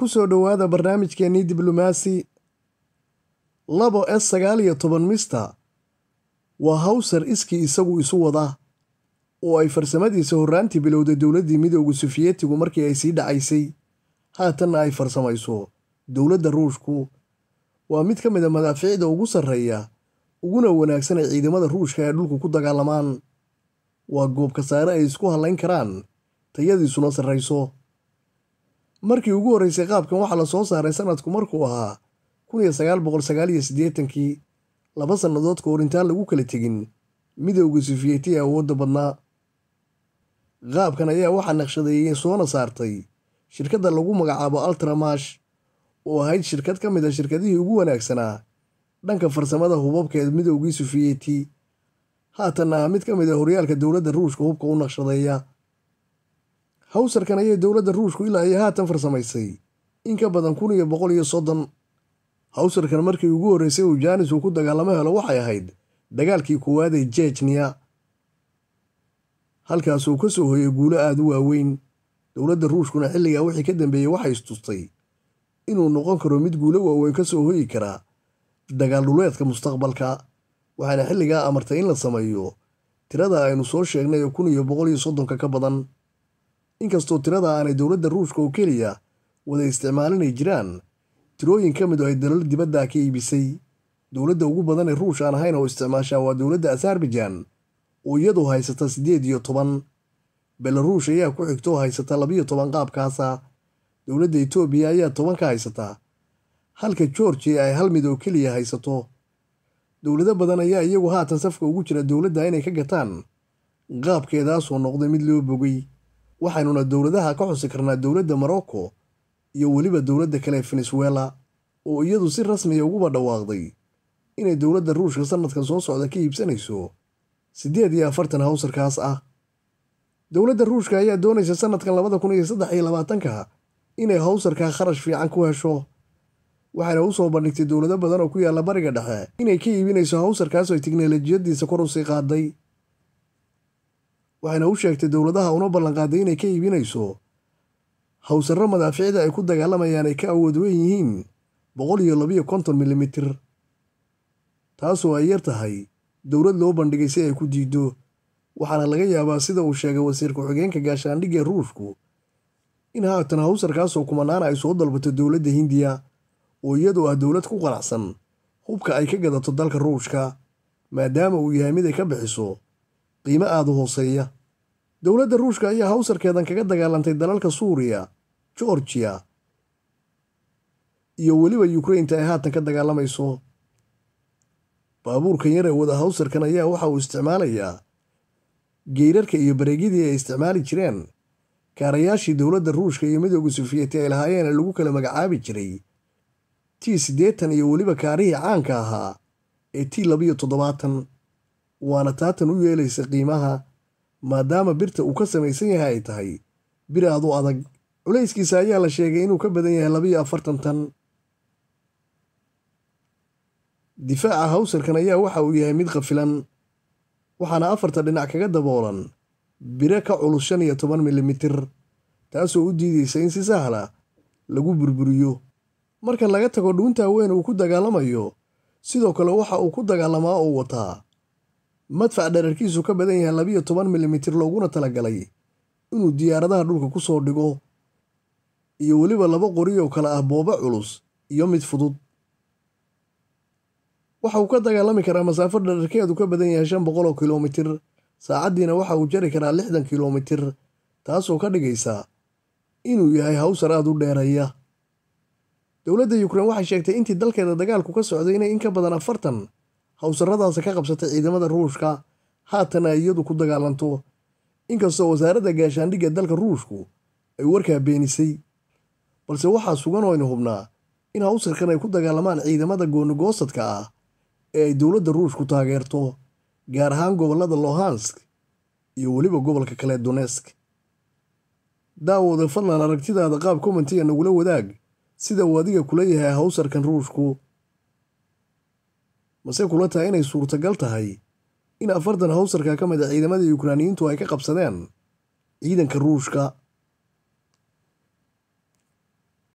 kusoo dhowaada barnaamijkeennii diblomaasi labo s sagaal iyo toban mista waa hawser iskii isagu isu wada oo ay farsamadiisa horraantii bilowday dowladdii midoogu sofiyetigu markii ay sii dhacaysay haatanna ay farsamayso dowladda ruushku waa mid ka mid a madaafiicda ugu sarreeya uguna wanaagsan ay ciidamada ruushka ee dhulku ku dagaalamaan waa goob khasaare ay isku hallayn karaan tayadiisuna sarrayso markii ugu horreysay qaabkan waxaa la soo saaray sanadku markuu ahaa kunsaqoqosaaalyosiddeetankii laba sannadood kahor intaan lagu kala tegin midowda sofiyeti ee awoodda badnaa qaabkan ayaa waxaa naqshadeeyey soona saartay shirkadda lagu magacaabo altramash oo ahayd shirkad ka mid a ah shirkadihii ugu wanaagsanaa dhanka farsamada hubabkeed midowgii sofiyeti haatanna ah mid ka mid a ah horyaalka dowladda ruushka hubka u naqshadeeya hawsarkan ayay dowladda ruushku ilaa iyo haatan farsamaysay in ka badan kun iyo boqol iyo soddon hawsarkan markii ugu horreysay uu jaanis uu ku dagaalamo helo waxay ahayd dagaalkii koowaadee jejniya halkaasuu ka soo hoyay guulo aada u waaweyn dowladda ruushkuna xilligaa wixii ka dambeeyey waxay istustay inuu noqon karo mid guulo waaweyn ka soo hoyi kara dagaal dhuleedka mustaqbalka waxaana xilligaa amartay in la sameeyo tirada aynu soo sheegnay ee kun iyo boqol iyo soddonka ka badan inkastoo tirada aanay dowladda ruushka oo keliya wada isticmaalinay jiraan tirooyin ka mid oo ah ay dalal dibadda ka iibisay dowladda ugu badan ee ruush aan ahayn oo isticmaashaan waa dowladda asarbijan oo iyadu haysata siddeed iyo toban belaruush ayaa ku xigto oo haysata labiyo toban qaabkaasa dowladda etoobiya ayaa toban ka haysata halka georgia ay hal mid oo keliya haysato dowlado badan ayaa iyagu haatan safka ugu jira dowladda inay ka gataan qaabkeedaasoo noqday mid loo bogay waxaynuna dowladaha ka xusi karnaa dowladda morocco iyo weliba dowladda kale ee venezuela oo iyadu si rasmiya ah uguba dhawaaqday inay dowladda ruushka sannadkan soo socda ka iibsanayso siddeed iyo afartan hawsarkaas ah dowladda ruushka ayaa doonaysa sannadkan labada kun iyo saddex iyo labaatanka inay hawsarkaa kharash fiican ku hesho waxayna u soo bandhigtay dowlado badan oo ku yaalla bariga dhexe inay ka iibinayso hawsarkaas oo ay kor u sii qaaday waxayna u sheegtay dowladaha una ballanqaaday inay ka iibinayso hawsaro madaaficda ay ku dagaalamayaan ay ka awood weyn yihiin boqol iyo labiyo konton milimitir taasoo ay yar tahay dowlad loo bandhigay si ay ku diiddo waxaana laga yaabaa sida uu sheegay wasiir ku-xigeenka gaashaandhigga ruushku in haatan hawsarkaasoo kumanaana ay soo dalbato dowladda hindiya oo iyadoo ah dowlad ku qanacsan hubka ay ka gadato dalka ruushka maadaama uu yahay mid ay ka bixiso qiimo aada u hooseeya dowladda ruushka ayaa hawsarkeedan kaga dagaalantay dalalka suuriya gorgiya iyo weliba yukrainta ay haatan ka dagaalamayso baabuurkan yare wada hawsarkan ayaa waxa uu isticmaalayaa geyrarka iyo bareegyadii ay isticmaali jireen kaarayaashii dowladda ruushka iyo midooda sufiyeti ay lahaayeen ee lagu kala magacaabi jiray ti siddeetan iyo weliba kaarihii caanka ahaa ee ti labiyo toddobaatan waana taatan u yeelaysa qiimaha maadaama birta uu ka samaysan yahay ay tahay bir aad u adag culayskiisa ayaa la sheegay inuu ka badan yahay labayo afartan tan difaaca hawsarkan ayaa waxa uu yahay mid qafilan waxaana afarta dhinac kaga daboolan biro ka culus shan iyo toban milimitir taasoo u diidaysa in si sahla lagu burburiyo marka laga tago dhuunta weyn uu ku dagaalamayo sidoo kale waxa uu ku dagaalamaa oo wataa madfac dherarkiisu ka badan yahay labiyo toban milimitr looguna talagalay inuu diyaaradaha dhulka ku soo dhigo iyo weliba laba qori oo kale ah boobo culus iyo mid fudud waxa uu ka dagaalami karaa masaafo dhararkeedu ka badan yahay shan boqol oo kilomitir saacaddiina waxa uu jari karaa lixdan kilomitir taasoo ka dhigaysa inuu yahay hawsar aad u dheeraya dowladda yukrain waxay sheegtay intii dalkeeda dagaalku ka socday inay in ka badan afartan howsaradaasi ka qabsatay ciidamada ruushka haatana iyadu ku dagaalanto inkastoo wasaaradda gaashaandhigga dalka ruushku ay warkaa beenisay balse waxaa sugan oo aynu hubnaa in hawsarkan ay ku dagaalamaan ciidamada goonigoosadka ah ee ay dowladda ruushku taageerto gaar ahaan gobollada lohansk iyo weliba gobolka kale donesk daawooda fadlan aragtidaada qaab kommentiga nagula wadaag sida uu adiga kula yahay hawsarkan ruushku mase kula tahay inay suurtagal tahay in afartan hawsarka ka mid a ah ciidamadai ukraaniyiintu ay ka qabsadeen ciidanka ruushka